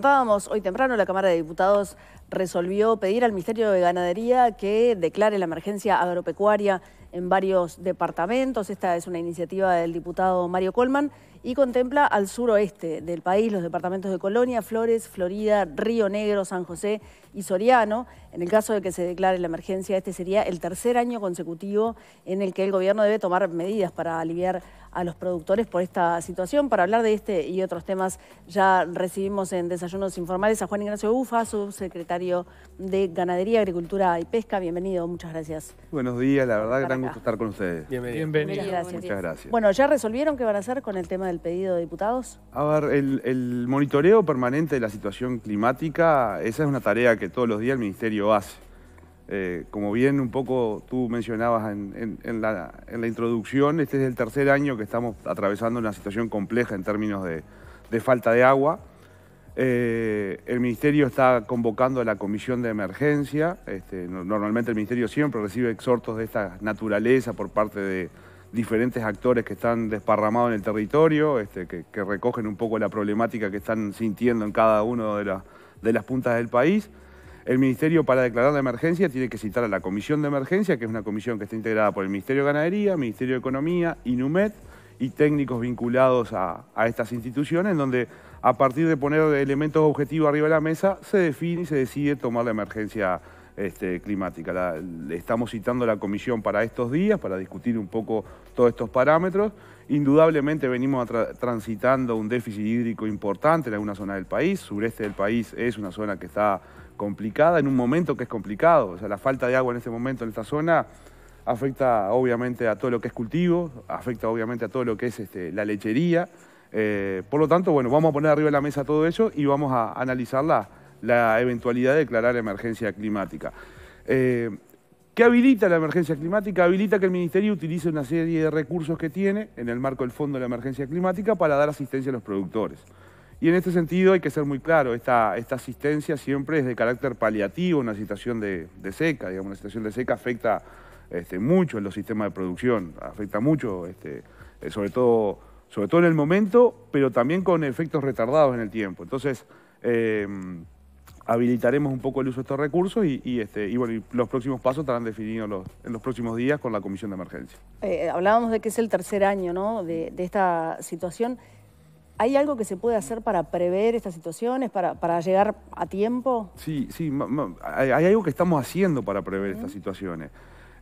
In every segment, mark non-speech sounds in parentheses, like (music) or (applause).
Contábamos hoy temprano la Cámara de Diputados resolvió pedir al Ministerio de Ganadería que declare la emergencia agropecuaria en varios departamentos. Esta es una iniciativa del diputado Mario Colman y contempla al suroeste del país, los departamentos de Colonia, Flores, Florida, Río Negro, San José y Soriano. En el caso de que se declare la emergencia, este sería el tercer año consecutivo en el que el gobierno debe tomar medidas para aliviar a los productores por esta situación. Para hablar de este y otros temas, ya recibimos en Desayunos Informales a Juan Ignacio Bufa, subsecretario de Ganadería, Agricultura y Pesca. Bienvenido, muchas gracias. Buenos días, la verdad, gran gusto estar con ustedes. Bienvenido. Muchas gracias. Bueno, ¿ya resolvieron qué van a hacer con el tema del pedido de diputados? A ver, el, monitoreo permanente de la situación climática, esa es una tarea que todos los días el Ministerio hace. Eh, como bien un poco tú mencionabas en, la, introducción, este es el tercer año que estamos atravesando una situación compleja en términos de falta de agua. Eh, el Ministerio está convocando a la Comisión de Emergencia. Este, normalmente el Ministerio siempre recibe exhortos de esta naturaleza por parte de diferentes actores que están desparramados en el territorio, este, que, recogen un poco la problemática que están sintiendo en cada una de, las puntas del país. El Ministerio para declarar la emergencia tiene que citar a la Comisión de Emergencia, que es una comisión que está integrada por el Ministerio de Ganadería, Ministerio de Economía, INUMET y técnicos vinculados a, a estas instituciones, en donde a partir de poner elementos objetivos arriba de la mesa, se define y se decide tomar la emergencia este, climática. estamos citando a la comisión para estos días, para discutir un poco todos estos parámetros. Indudablemente venimos transitando un déficit hídrico importante en alguna zona del país. Sureste del país es una zona que está complicada, en un momento que es complicado. O sea, la falta de agua en este momento en esta zona afecta obviamente a todo lo que es cultivo, afecta obviamente a todo lo que es este, la lechería. Eh, por lo tanto, bueno, vamos a poner arriba de la mesa todo eso y vamos a analizar la, eventualidad de declarar emergencia climática. Eh, ¿Qué habilita la emergencia climática? Habilita que el Ministerio utilice una serie de recursos que tiene en el marco del Fondo de la Emergencia Climática para dar asistencia a los productores. Y en este sentido hay que ser muy claro, esta, asistencia siempre es de carácter paliativo, una situación de, seca, digamos, una situación de seca afecta este, mucho en los sistemas de producción, afecta mucho, este, eh, sobre todo sobre todo en el momento, pero también con efectos retardados en el tiempo. Entonces, em, habilitaremos un poco el uso de estos recursos este, y, los próximos pasos estarán definidos en los próximos días con la Comisión de Emergencia. Eh, hablábamos de que es el tercer año de, esta situación. ¿Hay algo que se puede hacer para prever estas situaciones, para, llegar a tiempo? Sí, sí, hay, algo que estamos haciendo para prever estas situaciones.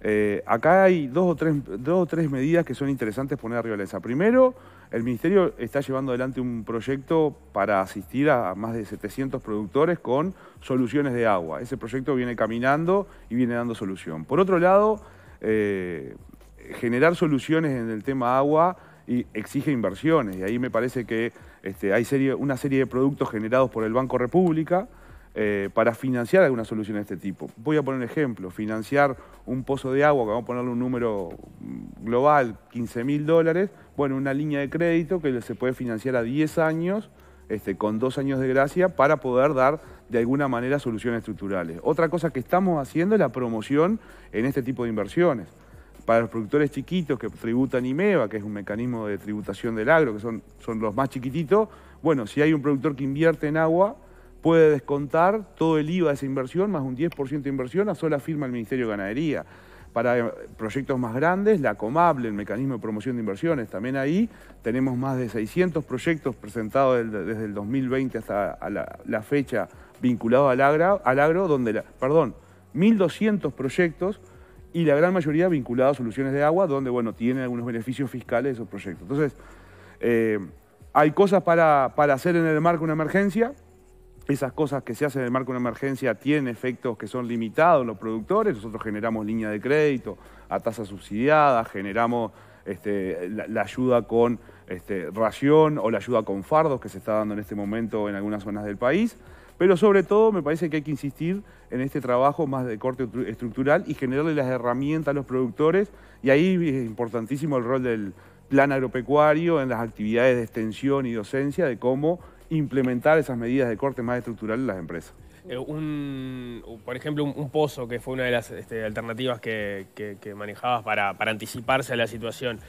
Eh, acá hay dos o, tres, dos o tres medidas que son interesantes poner arriba de la Primero, el Ministerio está llevando adelante un proyecto para asistir a más de 700 productores con soluciones de agua. Ese proyecto viene caminando y viene dando solución. Por otro lado, eh, generar soluciones en el tema agua exige inversiones. Y ahí me parece que este, hay serie, una serie de productos generados por el Banco República eh, para financiar alguna solución de este tipo. Voy a poner un ejemplo, financiar un pozo de agua, que vamos a ponerle un número global, 15 mil dólares, bueno, una línea de crédito que se puede financiar a 10 años, este, con dos años de gracia, para poder dar de alguna manera soluciones estructurales. Otra cosa que estamos haciendo es la promoción en este tipo de inversiones. Para los productores chiquitos que tributan IMEVA, que es un mecanismo de tributación del agro, que son, son los más chiquititos, bueno, si hay un productor que invierte en agua, puede descontar todo el IVA de esa inversión, más un 10% de inversión, a sola firma el Ministerio de Ganadería. Para eh, proyectos más grandes, la Comable, el mecanismo de promoción de inversiones, también ahí tenemos más de 600 proyectos presentados desde el 2020 hasta la, fecha vinculados al, agro, al agro, donde, la, perdón, 1.200 proyectos y la gran mayoría vinculados a soluciones de agua, donde, bueno, tienen algunos beneficios fiscales esos proyectos. Entonces, eh, hay cosas para, para hacer en el marco de una emergencia, esas cosas que se hacen en el marco de una emergencia tienen efectos que son limitados en los productores. Nosotros generamos línea de crédito a tasa subsidiada, generamos este, la, ayuda con este, ración o la ayuda con fardos que se está dando en este momento en algunas zonas del país. Pero sobre todo me parece que hay que insistir en este trabajo más de corte estructural y generarle las herramientas a los productores. Y ahí es importantísimo el rol del plan agropecuario en las actividades de extensión y docencia de cómo implementar esas medidas de corte más estructural en las empresas. Eh, un, por ejemplo, un, pozo, que fue una de las este, alternativas que, manejabas para, anticiparse a la situación,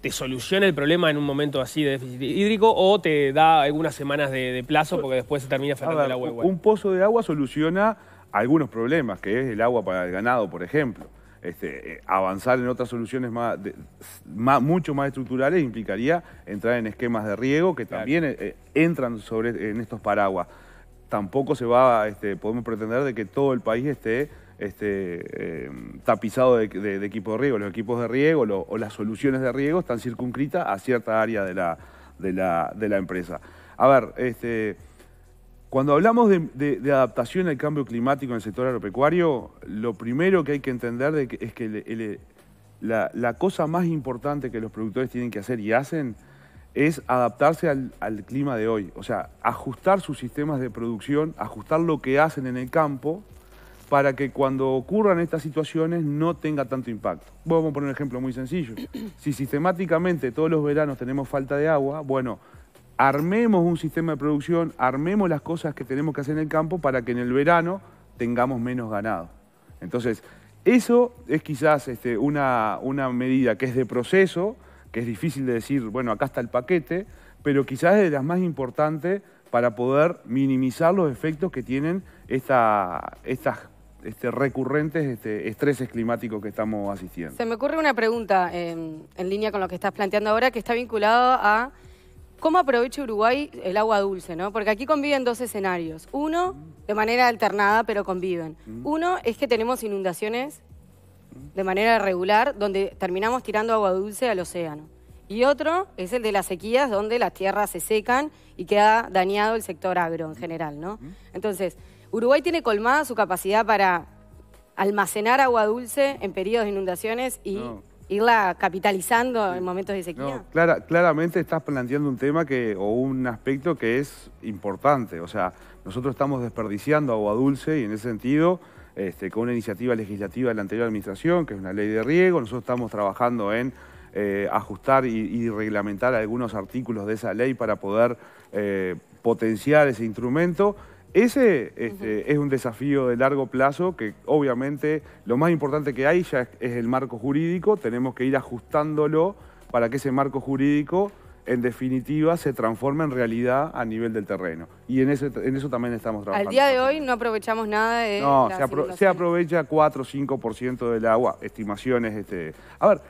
¿te soluciona el problema en un momento así de déficit hídrico o te da algunas semanas de, plazo porque después se termina faltando el agua? Un pozo de agua soluciona algunos problemas, que es el agua para el ganado, por ejemplo este, eh, avanzar en otras soluciones más, mucho más estructurales implicaría entrar en esquemas de riego que también eh, eh, entran sobre, en estos paraguas. Tampoco se va, este, podemos pretender de que todo el país esté este, em, tapizado de, equipos de riego. Los equipos de riego o las soluciones de riego están circunscritas a cierta área de la, de la, la empresa. A ver, este, cuando hablamos de, adaptación al cambio climático en el sector agropecuario, lo primero que hay que entender es que la, cosa más importante que los productores tienen que hacer y hacen es adaptarse al, al, clima de hoy, o sea, ajustar sus sistemas de producción, ajustar lo que hacen en el campo para que cuando ocurran estas situaciones no tenga tanto impacto. Vamos a poner un ejemplo muy sencillo. Si sistemáticamente todos los veranos tenemos falta de agua, bueno, armemos un sistema de producción, armemos las cosas que tenemos que hacer en el campo para que en el verano tengamos menos ganado. Entonces, eso es quizás este, una, una medida que es de proceso, que es difícil de decir, bueno, acá está el paquete, pero quizás es de las más importantes para poder minimizar los efectos que tienen esta, estas este, recurrentes este, estreses climáticos que estamos asistiendo. Se me ocurre una pregunta eh, en línea con lo que estás planteando ahora, que está vinculado a ¿Cómo aprovecha Uruguay el agua dulce? ¿no? Porque aquí conviven dos escenarios. Uno, de manera alternada, pero conviven. Mm. Uno es que tenemos inundaciones de manera regular, donde terminamos tirando agua dulce al océano. Y otro es el de las sequías, donde las tierras se secan y queda dañado el sector agro en mm. general, ¿no? Mm. Entonces, Uruguay tiene colmada su capacidad para almacenar agua dulce en periodos de inundaciones y irla capitalizando en momentos de sequía. claramente estás planteando un tema que, o un aspecto que es importante. O sea, nosotros estamos desperdiciando agua dulce y en ese sentido, este, con una iniciativa legislativa de la anterior administración, que es una ley de riego, nosotros estamos trabajando en eh, ajustar y, reglamentar algunos artículos de esa ley para poder eh, potenciar ese instrumento ese este, es un desafío de largo plazo que obviamente lo más importante que hay ya es, el marco jurídico, tenemos que ir ajustándolo para que ese marco jurídico en definitiva se transforme en realidad a nivel del terreno. Y en, eso también estamos trabajando. Al día de hoy no aprovechamos nada de... No, se, se, aprovecha 4 o 5% del agua, estimaciones. Este. A ver,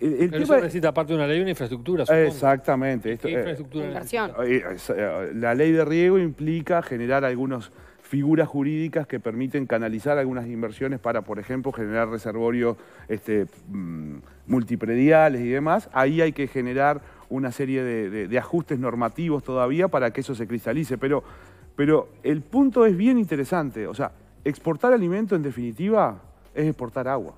eh, pero eso necesita aparte de una ley una infraestructura. Exactamente. ¿Qué eh, infraestructura? Ah, eh, la ley de riego implica generar algunas figuras jurídicas que permiten canalizar algunas inversiones para, por ejemplo, generar reservorios este, mm, multiprediales y demás. Ahí hay que generar una serie de, de ajustes normativos todavía para que eso se cristalice. Pero, pero el punto es bien interesante. O sea, exportar alimento en definitiva es exportar agua.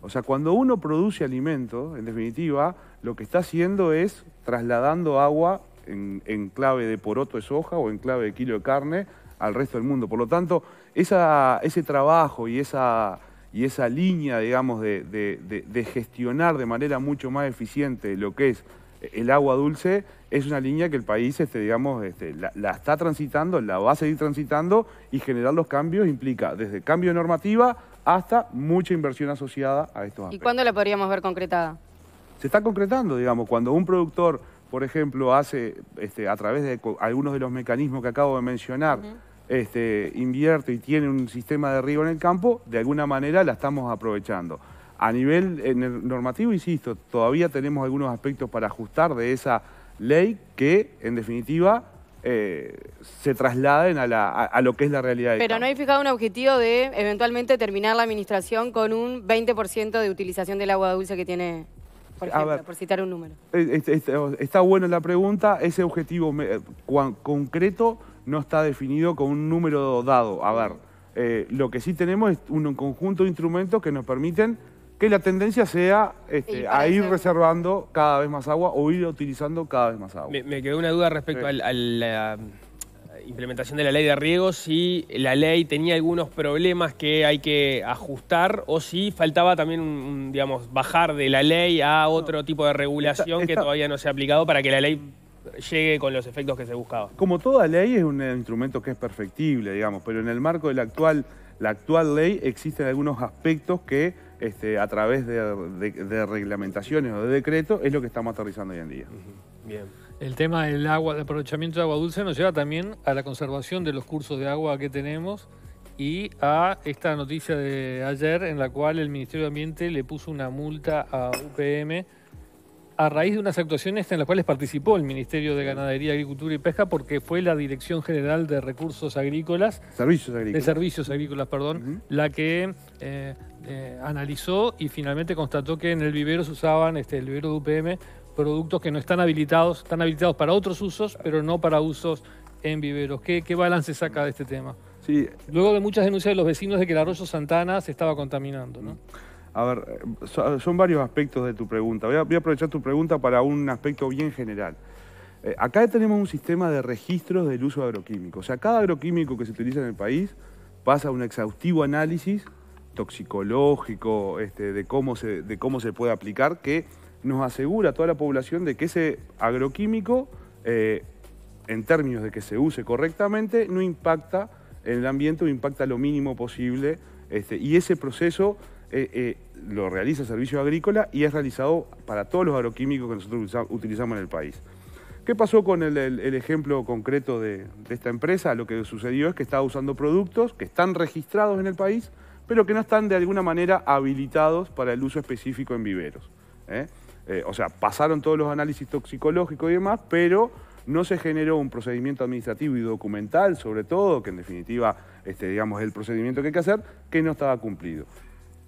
O sea, cuando uno produce alimento, en definitiva, lo que está haciendo es trasladando agua en, clave de poroto de soja o en clave de kilo de carne al resto del mundo. Por lo tanto, ese trabajo y esa, y esa línea, digamos, de, gestionar de manera mucho más eficiente lo que es el agua dulce es una línea que el país, este, digamos, este, la, la, está transitando, la va a seguir transitando y generar los cambios implica desde cambio de normativa hasta mucha inversión asociada a esto ¿Y cuándo la podríamos ver concretada? Se está concretando, digamos, cuando un productor, por ejemplo, hace este, a través de algunos de los mecanismos que acabo de mencionar, este, invierte y tiene un sistema de riego en el campo, de alguna manera la estamos aprovechando. A nivel en normativo, insisto, todavía tenemos algunos aspectos para ajustar de esa ley que, en definitiva, eh, se trasladen a, a, lo que es la realidad. Pero no hay fijado un objetivo de eventualmente terminar la administración con un 20% de utilización del agua dulce que tiene, por, citar un número. Eh, está buena la pregunta, ese objetivo concreto no está definido con un número dado. A ver, eh, lo que sí tenemos es un conjunto de instrumentos que nos permiten que la tendencia sea este, a ir reservando cada vez más agua o ir utilizando cada vez más agua. Me, quedó una duda respecto a la eh, implementación de la ley de riego, si la ley tenía algunos problemas que hay que ajustar o si faltaba también, digamos, bajar de la ley a otro tipo de regulación que todavía no se ha aplicado para que la ley llegue con los efectos que se buscaba. Como toda ley es un instrumento que es perfectible, digamos, pero en el marco de actual, la actual ley existen algunos aspectos que este, a través de, reglamentaciones o de decreto, es lo que estamos aterrizando hoy en día. Bien. El tema del agua, de aprovechamiento de agua dulce nos lleva también a la conservación de los cursos de agua que tenemos y a esta noticia de ayer en la cual el Ministerio de Ambiente le puso una multa a UPM a raíz de unas actuaciones en las cuales participó el Ministerio de Ganadería, Agricultura y Pesca porque fue la Dirección General de Recursos Agrícolas. Servicios Agrícolas. De Servicios Agrícolas, perdón, la que eh, eh, analizó y finalmente constató que en el vivero se usaban, este, el vivero de UPM, productos que no están habilitados, están habilitados para otros usos, pero no para usos en viveros. ¿Qué, balance saca de este tema? Sí. Luego de muchas denuncias de los vecinos de que el arroyo Santana se estaba contaminando, ¿no? A ver, son varios aspectos de tu pregunta. Voy a, aprovechar tu pregunta para un aspecto bien general. Eh, acá tenemos un sistema de registros del uso agroquímico. O sea, cada agroquímico que se utiliza en el país pasa un exhaustivo análisis toxicológico este, de, cómo se, de cómo se puede aplicar que nos asegura a toda la población de que ese agroquímico, eh, en términos de que se use correctamente, no impacta en el ambiente o impacta lo mínimo posible. Este, y ese proceso eh, eh, lo realiza el Servicio Agrícola y es realizado para todos los agroquímicos que nosotros utilizamos en el país. ¿Qué pasó con el, ejemplo concreto de, esta empresa? Lo que sucedió es que estaba usando productos que están registrados en el país, pero que no están de alguna manera habilitados para el uso específico en viveros. ¿eh? o sea, pasaron todos los análisis toxicológicos y demás, pero no se generó un procedimiento administrativo y documental, sobre todo, que en definitiva, este, digamos, es el procedimiento que hay que hacer, que no estaba cumplido.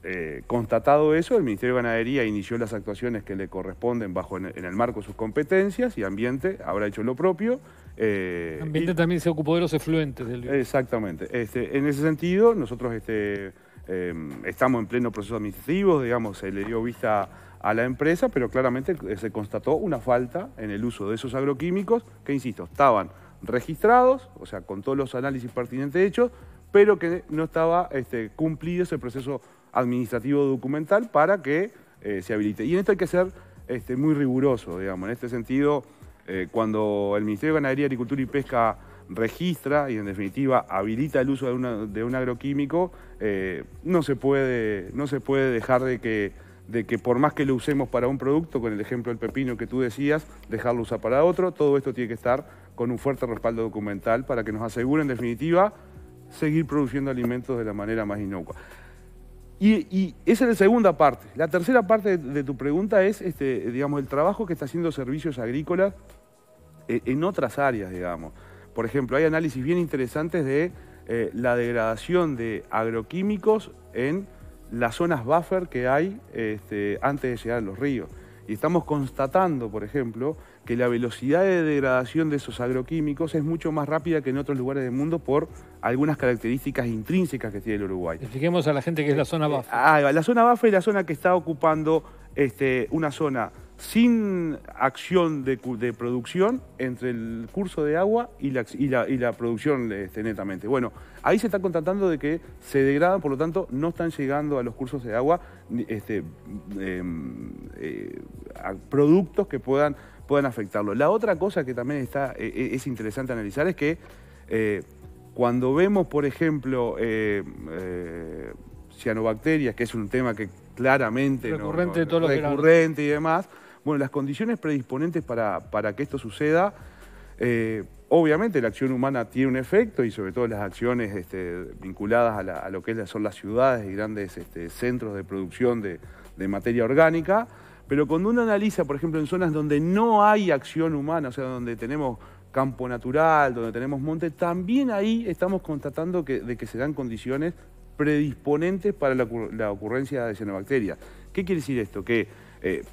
Eh, constatado eso, el Ministerio de Ganadería inició las actuaciones que le corresponden bajo en, el marco de sus competencias y Ambiente habrá hecho lo propio. Eh, ambiente también se ocupó de los efluentes del Exactamente. Este, en ese sentido, nosotros este, eh, estamos en pleno proceso administrativo, digamos, se le dio vista a la empresa, pero claramente se constató una falta en el uso de esos agroquímicos que, insisto, estaban registrados, o sea, con todos los análisis pertinentes hechos, pero que no estaba este, cumplido ese proceso administrativo documental para que eh, se habilite. Y en esto hay que ser este, muy riguroso, digamos. En este sentido, eh, cuando el Ministerio de Ganadería, Agricultura y Pesca registra y en definitiva habilita el uso de, un agroquímico, eh, no, se puede, no se puede dejar de que, de que por más que lo usemos para un producto, con el ejemplo del pepino que tú decías, dejarlo usar para otro, todo esto tiene que estar con un fuerte respaldo documental para que nos asegure en definitiva seguir produciendo alimentos de la manera más inocua. Y, esa es la segunda parte. La tercera parte de, tu pregunta es, este, digamos, el trabajo que está haciendo Servicios Agrícolas eh, en, otras áreas, digamos. Por ejemplo, hay análisis bien interesantes de eh, la degradación de agroquímicos en las zonas buffer que hay este, antes de llegar a los ríos. Y estamos constatando, por ejemplo, que la velocidad de degradación de esos agroquímicos es mucho más rápida que en otros lugares del mundo por algunas características intrínsecas que tiene el Uruguay. fijemos a la gente que es la zona eh, BAF. Ah, la zona BAF es la zona que está ocupando este, una zona sin acción de, producción entre el curso de agua y la, y la, producción este, netamente. Bueno, ahí se está contratando de que se degradan, por lo tanto, no están llegando a los cursos de agua este, em, eh, productos que puedan puedan afectarlo. La otra cosa que también está, e, e, es interesante analizar es que eh, cuando vemos, por ejemplo, eh, eh, cianobacterias, que es un tema que claramente recurrente, recurrente y demás, bueno, las condiciones predisponentes para, que esto suceda, obviamente la acción humana tiene un efecto y sobre todo las acciones este, vinculadas a, lo que son las ciudades y grandes este, centros de producción de materia orgánica, pero cuando uno analiza, por ejemplo, en zonas donde no hay acción humana, o sea, donde tenemos campo natural, donde tenemos monte, también ahí estamos constatando que, de que se dan condiciones predisponentes para la, ocurrencia de cianobacterias. ¿Qué quiere decir esto? Que eh,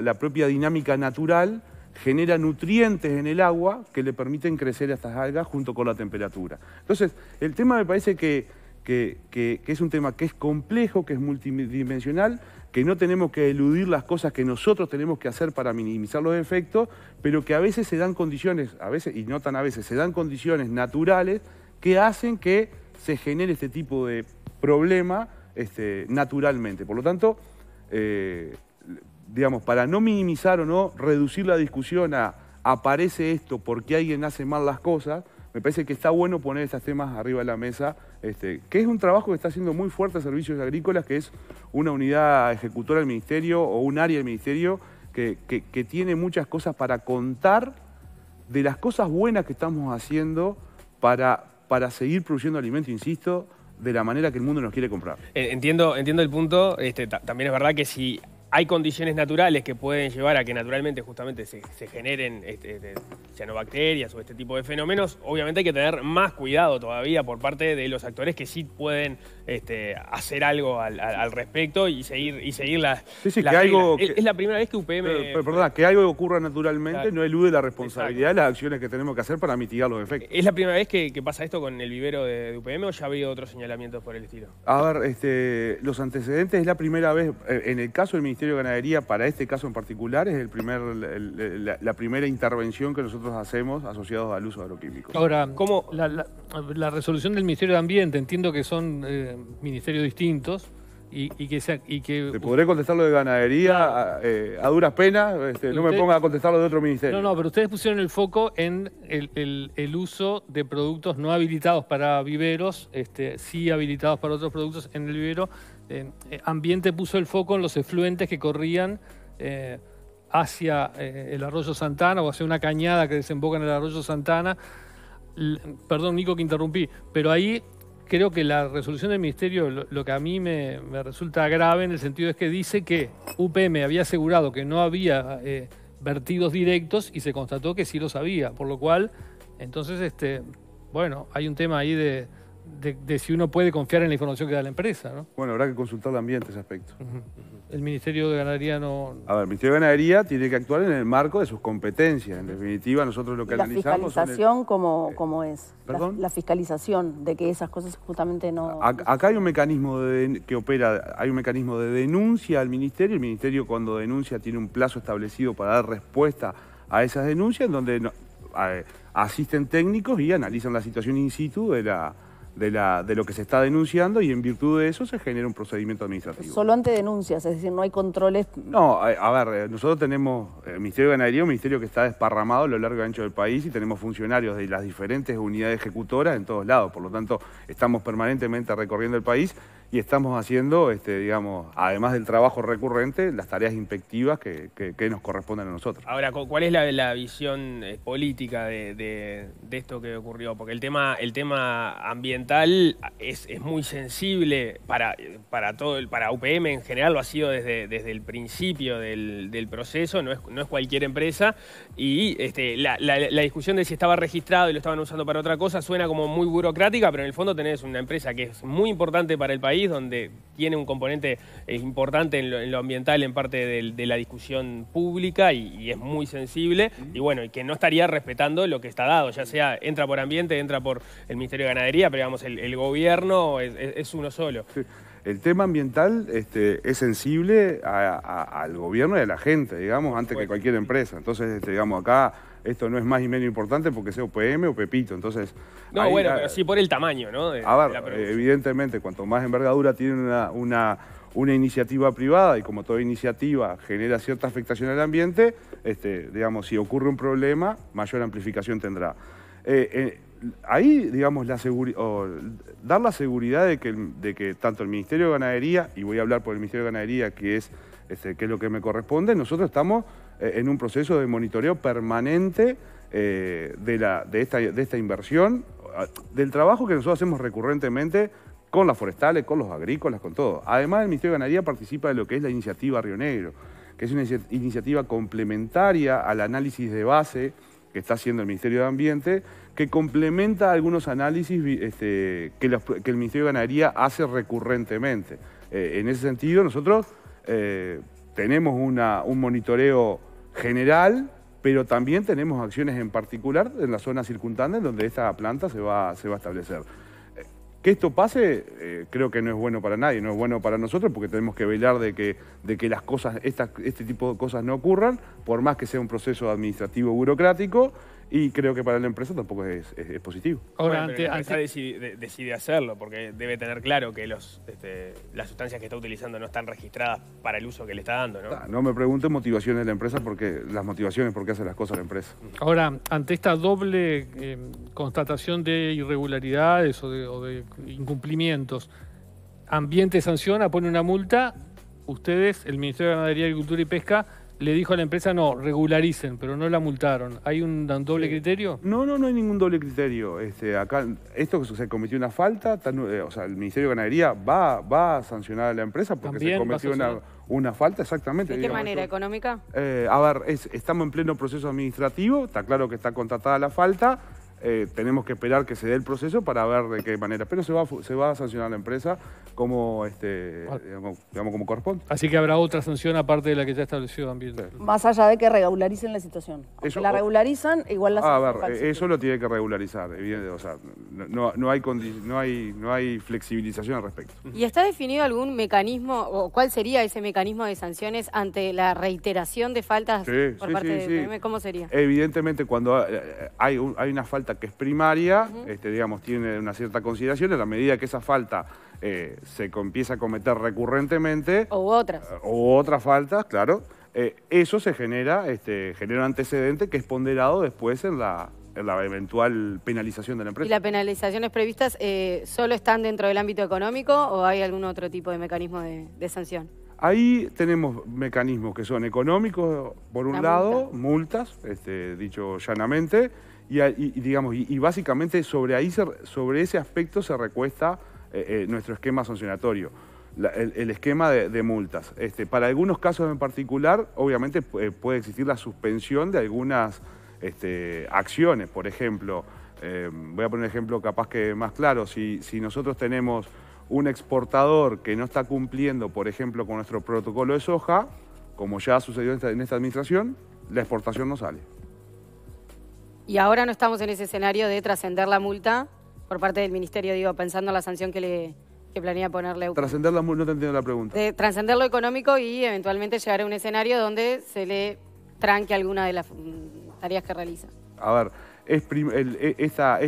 la propia dinámica natural genera nutrientes en el agua que le permiten crecer a estas algas junto con la temperatura. Entonces, el tema me parece que es un tema que es complejo, que es multidimensional, que no tenemos que eludir las cosas que nosotros tenemos que hacer para minimizar los efectos, pero que a veces se dan condiciones, a veces, y no tan a veces, se dan condiciones naturales que hacen que se genere este tipo de problema este, naturalmente. Por lo tanto, eh, digamos, para no minimizar o no reducir la discusión a aparece esto porque alguien hace mal las cosas, me parece que está bueno poner estos temas arriba de la mesa, este, que es un trabajo que está haciendo muy fuerte Servicios Agrícolas, que es una unidad ejecutora del Ministerio o un área del Ministerio que, tiene muchas cosas para contar de las cosas buenas que estamos haciendo para, para seguir produciendo alimento, insisto, de la manera que el mundo nos quiere comprar. Eh, entiendo, entiendo el punto. Este, también es verdad que si hay condiciones naturales que pueden llevar a que naturalmente justamente se, generen este, este, cianobacterias o este tipo de fenómenos, obviamente hay que tener más cuidado todavía por parte de los actores que sí pueden este, hacer algo al, respecto y seguir, y seguir las... Sí, sí, que algo... es la primera vez que UPM... Perdón, que algo ocurra naturalmente no elude la responsabilidad de las acciones que tenemos que hacer para mitigar los efectos. ¿Es la primera vez que, pasa esto con el vivero de, UPM o ya ha habido otros señalamientos por el estilo? A ver, este, los antecedentes es la primera vez, eh, en el caso del Ministerio Ministerio de Ganadería para este caso en particular es el primer, la, primera intervención que nosotros hacemos asociados al uso agroquímico. Ahora, ¿cómo la, resolución del Ministerio de Ambiente? Entiendo que son eh, ministerios distintos. Y, que sea, y que Te podré contestar lo de ganadería eh, a, duras penas, este, no me ponga a contestar lo de otro ministerio. No, no, pero ustedes pusieron el foco en el, uso de productos no habilitados para viveros, este, sí habilitados para otros productos en el vivero, eh, ambiente puso el foco en los efluentes que corrían eh, hacia eh, el arroyo Santana o hacia una cañada que desemboca en el arroyo Santana. perdón, Nico, que interrumpí, pero ahí creo que la resolución del ministerio, lo, que a mí me, resulta grave en el sentido es que dice que UPM había asegurado que no había vertidos directos y se constató que sí lo sabía, por lo cual, entonces, este, bueno, hay un tema ahí de de, si uno puede confiar en la información que da la empresa. ¿no? Bueno, habrá que consultar también ese aspecto. El Ministerio de Ganadería no... A ver, el Ministerio de Ganadería tiene que actuar en el marco de sus competencias. En definitiva, nosotros lo que analizamos... Eh, la fiscalización, como, como es? ¿Perdón? La, fiscalización de que esas cosas justamente no... acá hay un mecanismo que opera, hay un mecanismo de denuncia al Ministerio. El Ministerio cuando denuncia tiene un plazo establecido para dar respuesta a esas denuncias, en donde asisten técnicos y analizan la situación in situ de la de, la, de lo que se está denunciando y en virtud de eso se genera un procedimiento administrativo. Solo ante denuncias, es decir, no hay controles. No, a, ver, eh, nosotros tenemos el eh, Ministerio de Ganadería, un ministerio que está desparramado a lo largo y ancho del país y tenemos funcionarios de las diferentes unidades ejecutoras en todos lados. Por lo tanto, estamos permanentemente recorriendo el país y estamos haciendo, este, digamos, además del trabajo recurrente, las tareas inspectivas que, que, nos corresponden a nosotros. Ahora, ¿cuál es la, visión eh, política de, esto que ocurrió? Porque el tema, el tema ambiental es, muy sensible para, para todo el, para UPM en general, lo ha sido desde, desde el principio del, proceso, no es, cualquier empresa. Y este, la discusión de si estaba registrado y lo estaban usando para otra cosa suena como muy burocrática, pero en el fondo tenés una empresa que es muy importante para el país donde tiene un componente eh, importante en lo, ambiental, en parte de, la discusión pública y, es muy sensible. Y bueno, y que no estaría respetando lo que está dado, ya sea entra por ambiente, entra por el Ministerio de Ganadería, pero digamos, el, gobierno es, uno solo. El tema ambiental este, es sensible al gobierno y a la gente, digamos, antes que cualquier empresa. Entonces, este, digamos, acá esto no es más y menos importante porque sea OPM o Pepito. Entonces, no, bueno, pero sí por el tamaño, ¿no? a ver, eh, evidentemente, cuanto más envergadura tiene una, una, iniciativa privada y como toda iniciativa genera cierta afectación al ambiente, este, digamos, si ocurre un problema, mayor amplificación tendrá. Eh, eh, ahí, digamos, la dar la seguridad de que, tanto el Ministerio de Ganadería, y voy a hablar por el Ministerio de Ganadería, que es, este, que es lo que me corresponde, nosotros estamos eh, en un proceso de monitoreo permanente eh, de, la, de, esta, inversión, del trabajo que nosotros hacemos recurrentemente con las forestales, con los agrícolas, con todo. Además, el Ministerio de Ganadería participa de lo que es la iniciativa Río Negro, que es una iniciativa complementaria al análisis de base que está haciendo el Ministerio de Ambiente, que complementa algunos análisis este, que, el Ministerio de Ganadería hace recurrentemente. Eh, en ese sentido, nosotros tenemos un monitoreo general, pero también tenemos acciones en particular en la zona circundante donde esta planta se va, se va a establecer. Eh, que esto pase, eh, creo que no es bueno para nadie, no es bueno para nosotros porque tenemos que velar de que, de que las cosas, este tipo de cosas no ocurran, por más que sea un proceso administrativo burocrático, y creo que para la empresa tampoco es, positivo. Ahora, antes, Decide, hacerlo porque debe tener claro que los, este, las sustancias que está utilizando no están registradas para el uso que le está dando, ¿no? Ah, no, me pregunte motivaciones de la empresa porque las motivaciones por qué hace las cosas la empresa. Ahora, ante esta doble eh, constatación de irregularidades o de, o de incumplimientos, ambiente sanciona, pone una multa, ustedes, el Ministerio de Ganadería, Agricultura y Pesca le dijo a la empresa, no, regularicen, pero no la multaron. ¿Hay un, doble criterio? No, no, no hay ningún doble criterio. Este, acá, esto que se cometió una falta, eh, o sea, el Ministerio de Ganadería va, va a sancionar a la empresa porque se cometió una, falta, exactamente. ¿De qué manera? ¿Económica? Eh, a ver, estamos en pleno proceso administrativo, está claro que está contratada la falta eh, tenemos que esperar que se dé el proceso para ver de qué manera. Pero se va, se va a sancionar la empresa como, este, ah. digamos, como corresponde. Así que habrá otra sanción aparte de la que ya estableció establecido también Más allá de que regularicen la situación. Eso, la regularizan, igual la ah, A ver, eso lo tiene que regularizar, o sea, no, hay no, hay, no hay flexibilización al respecto. ¿Y está definido algún mecanismo, o cuál sería ese mecanismo de sanciones ante la reiteración de faltas por parte de... ¿Cómo sería? Evidentemente, cuando eh, hay, hay una falta que es primaria, este, digamos, tiene una cierta consideración. En la medida que esa falta eh, se empieza a cometer recurrentemente... O otras. Eh, o otras faltas, claro. Eh, eso se genera, este, genera un antecedente que es ponderado después en la, eventual penalización de la empresa. ¿Y las penalizaciones previstas solo están dentro del ámbito económico o hay algún otro tipo de mecanismo de, sanción? Ahí tenemos mecanismos que son económicos, por un lado, multas, este, dicho llanamente, y, digamos, y, básicamente sobre, ahí sobre ese aspecto se recuesta eh, eh, nuestro esquema sancionatorio, el, esquema de, multas. Este, para algunos casos en particular, obviamente eh, puede existir la suspensión de algunas este, acciones. Por ejemplo, voy a poner un ejemplo capaz que más claro, si, si nosotros tenemos un exportador que no está cumpliendo, por ejemplo, con nuestro protocolo de soja, como ya ha sucedido en esta administración, la exportación no sale. Y ahora no estamos en ese escenario de trascender la multa por parte del ministerio, digo, pensando en la sanción que le que planea ponerle. Trascender la multa, no te entiendo la pregunta. De trascender lo económico y eventualmente llegar a un escenario donde se le tranque alguna de las mm, tareas que realiza. A ver, esta,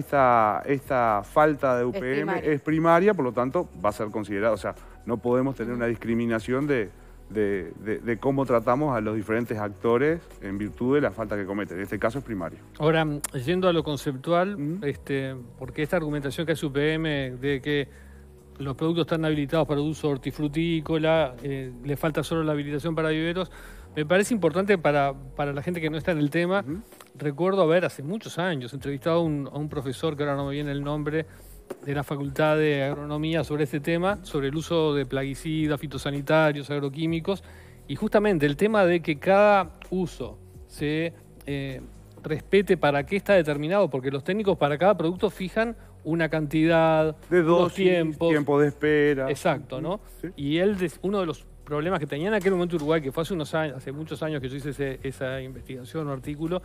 e, falta de UPM es primaria, por lo tanto va a ser considerada, o sea, no podemos tener una discriminación de, de, cómo tratamos a los diferentes actores en virtud de la falta que cometen. En este caso es primario. Ahora, yendo a lo conceptual, este, porque esta argumentación que hace UPM de que los productos están habilitados para uso hortifrutícola, eh, le falta solo la habilitación para viveros, me parece importante para, la gente que no está en el tema. Recuerdo haber hace muchos años entrevistado a un profesor, que ahora no me viene el nombre, de la Facultad de Agronomía sobre este tema, sobre el uso de plaguicidas, fitosanitarios, agroquímicos, y justamente el tema de que cada uso se eh, respete para qué está determinado, porque los técnicos para cada producto fijan una cantidad, de dos tiempos. tiempo de espera. Exacto, ¿no? Y él, uno de los problemas que tenía en aquel momento Uruguay, que fue hace unos años, hace muchos años que yo hice esa investigación o artículo,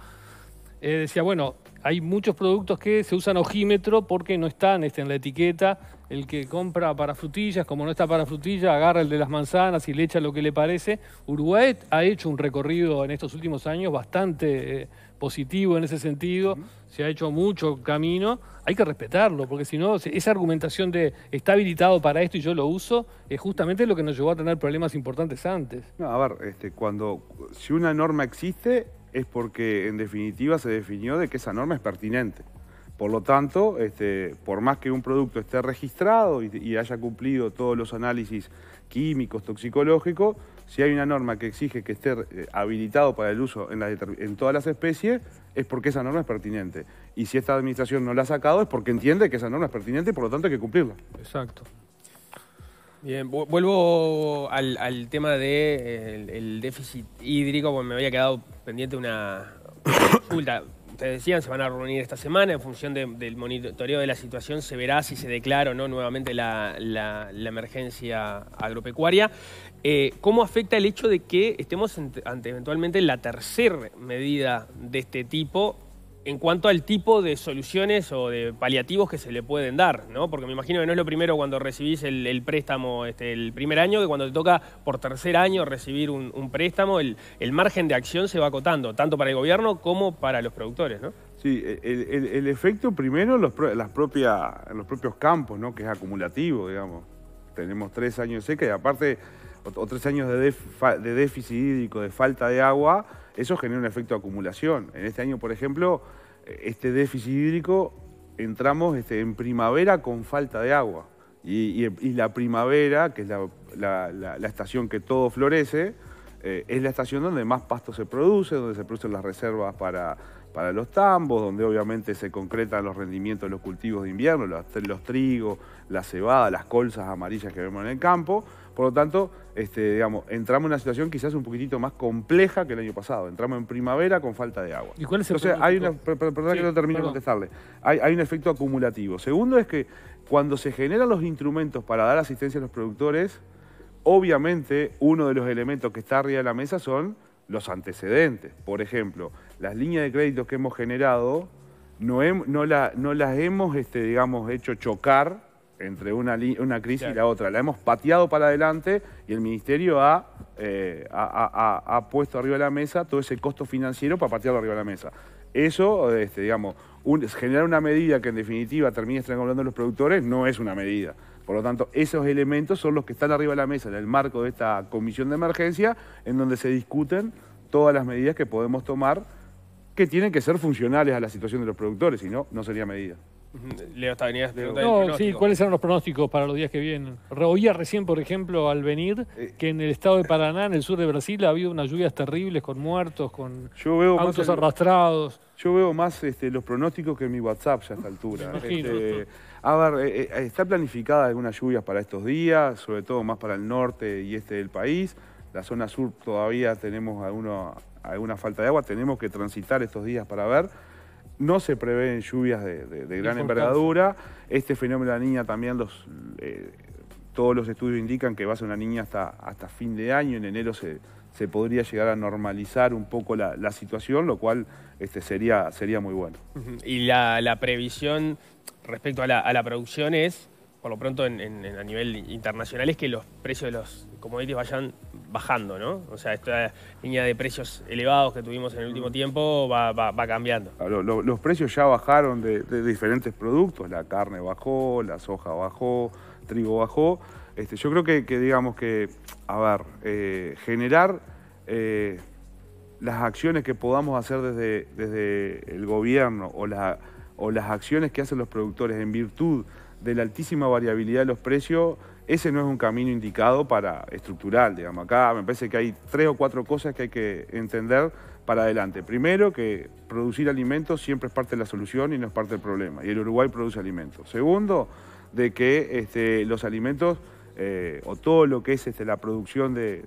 eh, decía, bueno, hay muchos productos que se usan ojímetro porque no están este, en la etiqueta. El que compra para frutillas, como no está para frutillas, agarra el de las manzanas y le echa lo que le parece. Uruguay ha hecho un recorrido en estos últimos años bastante eh, positivo en ese sentido. Se ha hecho mucho camino. Hay que respetarlo, porque si no, esa argumentación de está habilitado para esto y yo lo uso, es justamente lo que nos llevó a tener problemas importantes antes. No, a ver, este, cuando si una norma existe, es porque en definitiva se definió de que esa norma es pertinente. Por lo tanto, este, por más que un producto esté registrado y, haya cumplido todos los análisis químicos, toxicológicos, si hay una norma que exige que esté eh, habilitado para el uso en, en todas las especies, es porque esa norma es pertinente. Y si esta administración no la ha sacado, es porque entiende que esa norma es pertinente y por lo tanto hay que cumplirla. Exacto. Bien, vuelvo al, tema del de, eh, el, déficit hídrico, porque me había quedado pendiente una consulta. Ustedes (coughs) decían, se van a reunir esta semana, en función del monitoreo de la situación se verá si se declara o no nuevamente la, emergencia agropecuaria. Eh, ¿Cómo afecta el hecho de que estemos ante eventualmente la tercera medida de este tipo en cuanto al tipo de soluciones o de paliativos que se le pueden dar, ¿no? Porque me imagino que no es lo primero cuando recibís el, préstamo este, el primer año, que cuando te toca por tercer año recibir un, préstamo, el, margen de acción se va acotando, tanto para el gobierno como para los productores, ¿no? Sí, el, efecto primero los, las propias, los propios campos, ¿no? Que es acumulativo, digamos. Tenemos tres años de seca y aparte, o, tres años de déficit hídrico, de falta de agua, eso genera un efecto de acumulación. En este año, por ejemplo, eh, este déficit hídrico, entramos este, en primavera con falta de agua. Y, la primavera, que es la, estación que todo florece, eh, es la estación donde más pasto se produce, donde se producen las reservas para, los tambos, donde obviamente se concretan los rendimientos de los cultivos de invierno, los, los trigos, la cebada, las colzas amarillas que vemos en el campo. Por lo tanto, este, digamos, entramos en una situación quizás un poquitito más compleja que el año pasado. Entramos en primavera con falta de agua. ¿Y cuál es el hay una, perdón que no termino de contestarle. Hay, un efecto acumulativo. Segundo es que cuando se generan los instrumentos para dar asistencia a los productores, obviamente uno de los elementos que está arriba de la mesa son los antecedentes. Por ejemplo, las líneas de crédito que hemos generado no, no las hemos, este, digamos, hecho chocar entre una, crisis y la otra. La hemos pateado para adelante y el Ministerio eh, ha, ha, puesto arriba de la mesa todo ese costo financiero para patearlo arriba de la mesa. Eso, este, digamos, generar una medida que en definitiva termine estrangulando a los productores no es una medida. Por lo tanto, esos elementos son los que están arriba de la mesa en el marco de esta comisión de emergencia, en donde se discuten todas las medidas que podemos tomar que tienen que ser funcionales a la situación de los productores, si no, no sería medida. Leo venías de No, sí, ¿cuáles eran los pronósticos para los días que vienen? Oía recién, por ejemplo, al venir eh. que en el estado de Paraná, en el sur de Brasil, ha habido unas lluvias terribles con muertos, con autos arrastrados. Yo veo más este, los pronósticos que en mi WhatsApp ya a esta altura. Este, a ver, eh, eh, está planificada algunas lluvias para estos días, sobre todo más para el norte y este del país. La zona sur todavía tenemos alguna falta de agua, tenemos que transitar estos días para ver no se prevén lluvias de, gran envergadura. Este fenómeno de la niña también los, eh, todos los estudios indican que va a ser una niña hasta, hasta fin de año. En enero se, podría llegar a normalizar un poco la, situación, lo cual este, sería, sería muy bueno. Y la, previsión respecto a la, a la producción es por lo pronto en, a nivel internacional es que los precios de los commodities vayan bajando, ¿no? O sea, esta línea de precios elevados que tuvimos en el último tiempo va, cambiando. Ah, los precios ya bajaron de, diferentes productos, la carne bajó, la soja bajó, trigo bajó. Este, yo creo que, digamos que, a ver, eh, generar eh, las acciones que podamos hacer desde, desde el gobierno o, o las acciones que hacen los productores en virtud de la altísima variabilidad de los precios, ese no es un camino indicado para estructural, digamos. Acá me parece que hay tres o cuatro cosas que hay que entender para adelante. Primero, que producir alimentos siempre es parte de la solución y no es parte del problema. Y el Uruguay produce alimentos. Segundo, de que este, los alimentos eh, o todo lo que es este, la producción de,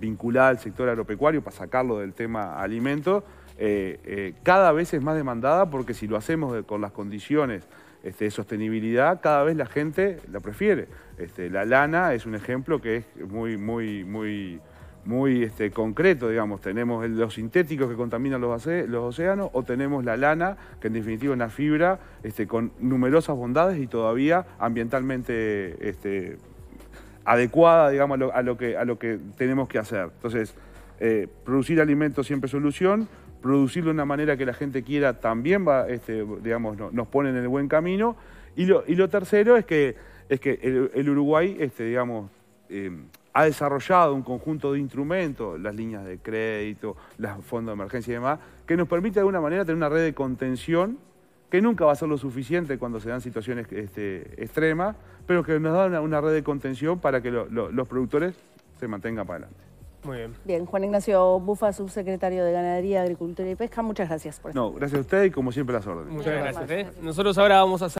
vinculada al sector agropecuario, para sacarlo del tema alimentos, eh, eh, cada vez es más demandada porque si lo hacemos con las condiciones este, sostenibilidad, cada vez la gente la prefiere. Este, la lana es un ejemplo que es muy, muy, muy, muy este, concreto, digamos. Tenemos los sintéticos que contaminan los, océanos o tenemos la lana, que en definitiva es una fibra con numerosas bondades y todavía ambientalmente adecuada, digamos, a lo, que, a lo que tenemos que hacer. Entonces, eh, producir alimentos siempre solución, producirlo de una manera que la gente quiera también este, digamos, nos pone en el buen camino. Y lo, tercero es que, es que el, Uruguay, este, digamos, eh, ha desarrollado un conjunto de instrumentos, las líneas de crédito, los fondos de emergencia y demás, que nos permite de alguna manera tener una red de contención que nunca va a ser lo suficiente cuando se dan situaciones este, extremas, pero que nos da una, red de contención para que los productores se mantengan para adelante bien. Bien, Juan Ignacio Bufa, subsecretario de Ganadería, Agricultura y Pesca, muchas gracias por estar. No, gracias a usted y como siempre las órdenes. Muchas gracias. ¿eh? Nosotros ahora vamos a hacer